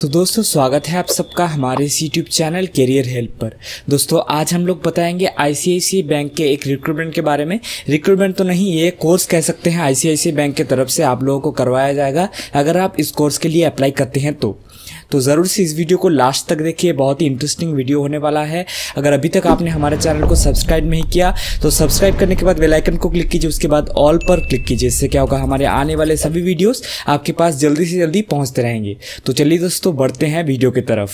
तो दोस्तों स्वागत है आप सबका हमारे इस यूट्यूब चैनल करियर हेल्प पर दोस्तों आज हम लोग बताएंगे आईसीआईसी बैंक के एक रिक्रूटमेंट के बारे में रिक्रूटमेंट तो नहीं ये कोर्स कह सकते हैं आईसीआईसी बैंक के तरफ से आप लोगों को करवाया जाएगा अगर आप इस कोर्स के लिए अप्लाई करते हैं तो तो ज़रूर से इस वीडियो को लास्ट तक देखिए बहुत ही इंटरेस्टिंग वीडियो होने वाला है अगर अभी तक आपने हमारे चैनल को सब्सक्राइब नहीं किया तो सब्सक्राइब करने के बाद बेलाइकन को क्लिक कीजिए उसके बाद ऑल पर क्लिक कीजिए इससे क्या होगा हमारे आने वाले सभी वीडियोज़ आपके पास जल्दी से जल्दी पहुँचते रहेंगे तो चलिए दोस्तों दोस्तों बढ़ते हैं वीडियो की तरफ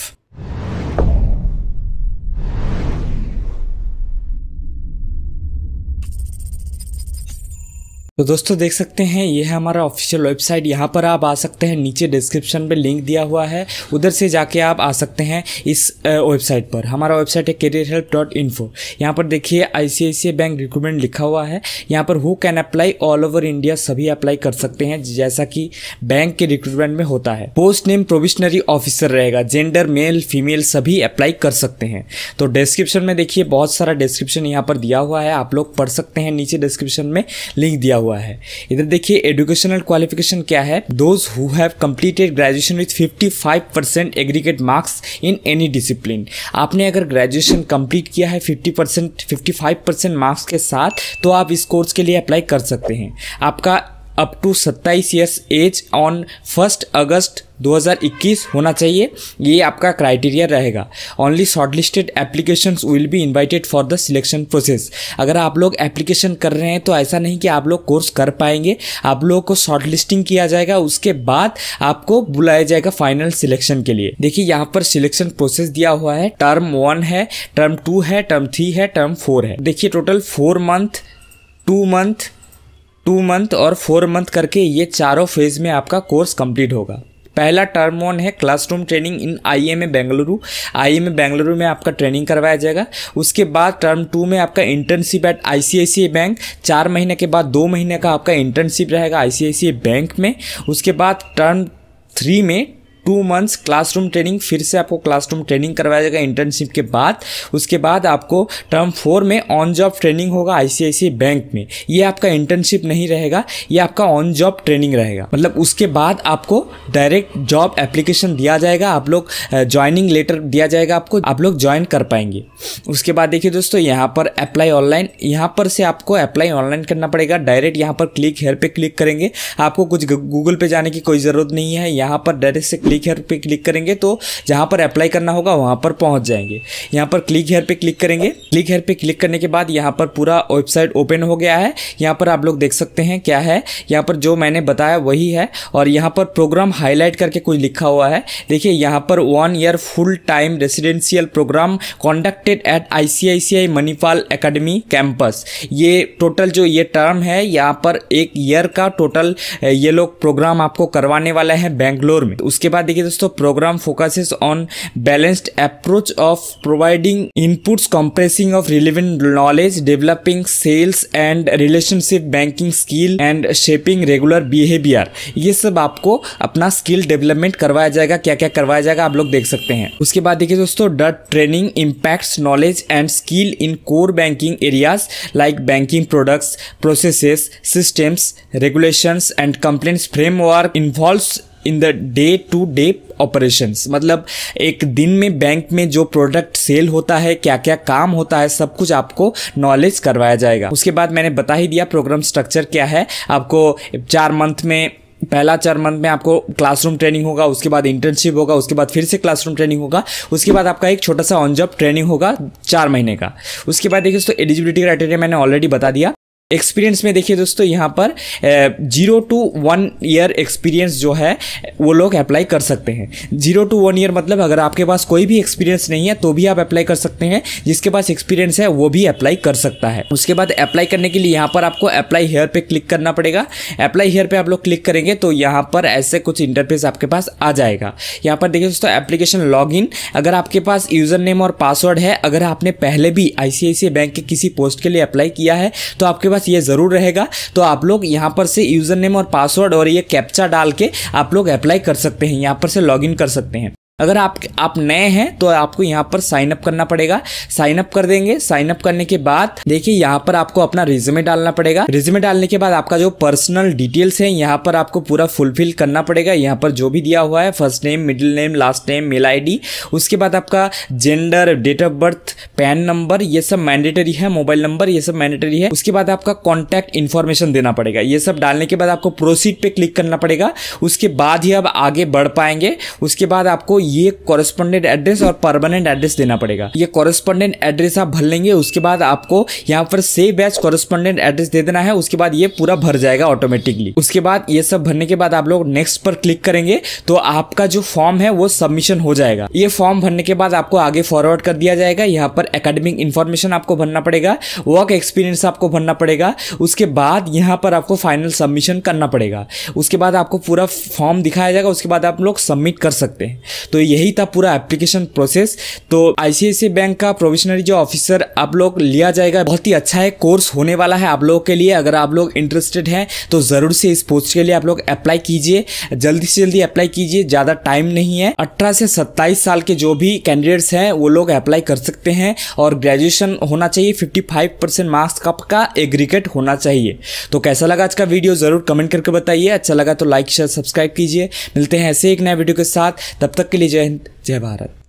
तो दोस्तों देख सकते हैं ये है हमारा ऑफिशियल वेबसाइट यहाँ पर आप आ सकते हैं नीचे डिस्क्रिप्शन में लिंक दिया हुआ है उधर से जाके आप आ सकते हैं इस वेबसाइट पर हमारा वेबसाइट है करियर हेल्प डॉट इन्फो यहाँ पर देखिए आई बैंक रिक्रूटमेंट लिखा हुआ है यहाँ पर who can apply all over India सभी अप्लाई कर सकते हैं जैसा कि बैंक के रिक्रूटमेंट में होता है पोस्ट नेम प्रोविशनरी ऑफिसर रहेगा जेंडर मेल फीमेल सभी अप्लाई कर सकते हैं तो डिस्क्रिप्शन में देखिए बहुत सारा डिस्क्रिप्शन यहाँ पर दिया हुआ है आप लोग पढ़ सकते हैं नीचे डिस्क्रिप्शन में लिंक दिया हुआ है इधर देखिए एडुकेशनल क्वालिफिकेशन क्या है those who have completed graduation with 55 percent aggregate marks in any discipline आपने अगर ग्रेजुएशन कंप्लीट किया है 50 परसेंट फिफ्टी मार्क्स के साथ तो आप इस कोर्स के लिए अप्लाई कर सकते हैं आपका up to 27 years age on first August 2021 होना चाहिए ये आपका क्राइटेरिया रहेगा only short listed application will be invited for the selection process अगर आप लोग एप्लीकेशन कर रहे हैं तो ऐसा नहीं कि आप लोग कोर्स कर पाएंगे आप लोगों को शॉर्ट लिस्टिंग किया जाएगा उसके बाद आपको बुलाया जाएगा फाइनल सिलेक्शन के लिए देखिए यहाँ पर सिलेक्शन प्रोसेस दिया हुआ है टर्म वन है टर्म टू है टर्म थ्री है टर्म फोर है देखिए total four month two month two month और फोर मंथ करके ये चारों फेज में आपका कोर्स कंप्लीट होगा पहला टर्म वन है classroom training in I M A Bengaluru I M A Bengaluru में आपका ट्रेनिंग करवाया जाएगा उसके बाद टर्म टू में आपका internship at I C C I bank चार महीने के बाद दो महीने का आपका इंटर्नशिप रहेगा आई बैंक में उसके बाद टर्म थ्री में टू मंथ्स क्लासरूम ट्रेनिंग फिर से आपको क्लासरूम ट्रेनिंग करवाया जाएगा इंटर्नशिप के बाद उसके बाद आपको टर्म फोर में ऑन जॉब ट्रेनिंग होगा आई बैंक में ये आपका इंटर्नशिप नहीं रहेगा ये आपका ऑन जॉब ट्रेनिंग रहेगा मतलब उसके बाद आपको डायरेक्ट जॉब एप्लीकेशन दिया जाएगा आप लोग ज्वाइनिंग लेटर दिया जाएगा आपको आप लोग ज्वाइन कर पाएंगे उसके बाद देखिए दोस्तों यहाँ पर अप्लाई ऑनलाइन यहाँ पर से आपको अप्लाई ऑनलाइन करना पड़ेगा डायरेक्ट यहाँ पर क्लिक हेयर पे क्लिक करेंगे आपको कुछ गूगल पे जाने की कोई ज़रूरत नहीं है यहाँ पर डायरेक्ट से क्लिक हेयर पे क्लिक करेंगे तो जहाँ पर अप्लाई करना होगा वहाँ पर पहुँच जाएंगे यहाँ पर क्लिक हेयर पे क्लिक करेंगे क्लिक हेयर पे क्लिक करने के बाद यहाँ पर पूरा वेबसाइट ओपन हो गया है यहाँ पर आप लोग देख सकते हैं क्या है यहाँ पर जो मैंने बताया वही है और यहाँ पर प्रोग्राम हाईलाइट करके कुछ लिखा हुआ है देखिए यहाँ पर one year full time residential programme conducted at ICICI Manipal academy campus ये टोटल जो ये टर्म है यहाँ पर एक ईयर का टोटल eh, ये लोग प्रोग्राम आपको करवाने वाला है बेंगलोर में उसके बाद यहाँ देखिए दोस्तों programme focuses on balanced approach of providing inputs compressing of relevant knowledge developing sales and relationship banking skill and shaping regular behaviour ये सब आपको अपना स्किल डेवलपमेंट करवाया जाएगा क्या क्या करवाया जाएगा आप लोग देख सकते हैं उसके बाद देखिए दोस्तों that training impact knowledge and skill in core banking areas like banking products processes systems regulations and complain framework involve in the day to day operations मतलब एक दिन में बैंक में जो प्रोडक्ट सेल होता है क्या क्या काम होता है सब कुछ आपको नॉलेज करवाया जाएगा उसके बाद मैंने बता ही दिया प्रोग्राम स्ट्रक्चर क्या है आपको चार मंथ में पहला चार मंथ में आपको क्लासरूम ट्रेनिंग होगा उसके बाद इंटर्नशिप होगा उसके बाद फिर से क्लासरूम ट्रेनिंग होगा उसके बाद आपका एक छोटा सा ऑन जॉब ट्रेनिंग होगा चार महीने का उसके बाद देखिए दोस्तों एलिजिबिलिटी क्राइटेरिया मैंने ऑलरेडी बता दिया एक्सपीरियंस में देखिए दोस्तों यहाँ पर zero to one year experience जो है वो लोग अप्लाई कर सकते हैं जीरो टू वन ईयर मतलब अगर आपके पास कोई भी एक्सपीरियंस नहीं है तो भी आप अप्लाई कर सकते हैं जिसके पास एक्सपीरियंस है वो भी अप्लाई कर सकता है उसके बाद अप्लाई करने के लिए यहाँ पर आपको अप्लाई हेयर पर क्लिक करना पड़ेगा अप्लाई हेयर पर आप लोग क्लिक करेंगे तो यहाँ पर ऐसे कुछ इंटरफेस आपके पास आ जाएगा यहाँ पर देखिए दोस्तों एप्लीकेशन लॉग अगर आपके पास यूज़र नेम और पासवर्ड है अगर आपने पहले भी आई बैंक के किसी पोस्ट के लिए अप्लाई किया है तो आपके पास पास ये ज़रूर रहेगा तो आप लोग यहाँ पर से यूज़र नेम और पासवर्ड और ये कैप्चा डाल के आप लोग अप्लाई कर सकते हैं यहाँ पर से लॉग कर सकते हैं अगर आप आप नए हैं तो आपको यहाँ पर साइन अप करना पड़ेगा साइनअप कर देंगे साइन अप करने के बाद देखिए यहाँ पर आपको अपना रिज्यूमे डालना पड़ेगा रिज्यूमे डालने के बाद आपका जो पर्सनल डिटेल्स है यहाँ पर आपको पूरा फुलफिल करना पड़ेगा यहाँ पर जो भी दिया हुआ है first name middle name last name mail I उसके बाद आपका gender date of birth PAN number ये सब मैंडेटरी है मोबाइल नंबर ये सब मैंडेटरी है उसके बाद आपका कॉन्टैक्ट इन्फॉर्मेशन देना पड़ेगा ये सब डालने के बाद आपको प्रोसीड पे क्लिक करना पड़ेगा उसके बाद ही आप आगे बढ़ पाएंगे उसके बाद आपको ये कॉरेस्पॉन्डेंट एड्रेस और परमानेंट एड्रेस देना पड़ेगा ये कॉरेस्पॉन्डेंट एड्रेस आप भर लेंगे उसके बाद आपको यहाँ पर सेव एज कॉरेस्पॉन्डेंट एड्रेस दे देना है उसके बाद ये पूरा भर जाएगा ऑटोमेटिकली उसके बाद ये सब भरने के बाद आप लोग नेक्स्ट पर क्लिक करेंगे तो आपका जो फॉर्म है वो सबमिशन हो जाएगा ये फॉर्म भरने के बाद आपको आगे फॉरवर्ड कर दिया जाएगा यहाँ पर एकेडमिक इन्फॉर्मेशन आपको भरना पड़ेगा वर्क एक्सपीरियंस आपको भरना पड़ेगा उसके बाद यहाँ पर आपको फाइनल सबमिशन करना पड़ेगा उसके बाद आपको पूरा फॉर्म दिखाया जाएगा उसके बाद आप लोग सबमिट कर सकते हैं तो यही था पूरा एप्लीकेशन प्रोसेस तो आईसीआईसी बैंक का प्रोविशनरी जो ऑफिसर आप लोग लिया जाएगा बहुत ही अच्छा है कोर्स होने वाला है आप लोगों के लिए अगर आप लोग इंटरेस्टेड हैं तो ज़रूर से इस पोस्ट के लिए आप लोग अप्लाई कीजिए जल्दी से जल्दी अप्लाई कीजिए ज़्यादा टाइम नहीं है अठारह से सत्ताईस साल के जो भी कैंडिडेट्स हैं वो लोग अप्लाई कर सकते हैं और ग्रेजुएशन होना चाहिए फिफ्टी फाइव परसेंट मार्क्स का एग्रीकेट एग्रीगेट होना चाहिए तो कैसा लगा आज का वीडियो ज़रूर कमेंट करके बताइए अच्छा लगा तो लाइक शेयर सब्सक्राइब कीजिए मिलते हैं ऐसे एक नए वीडियो के साथ तब तक के लिए लिए जय हिंद जय भारत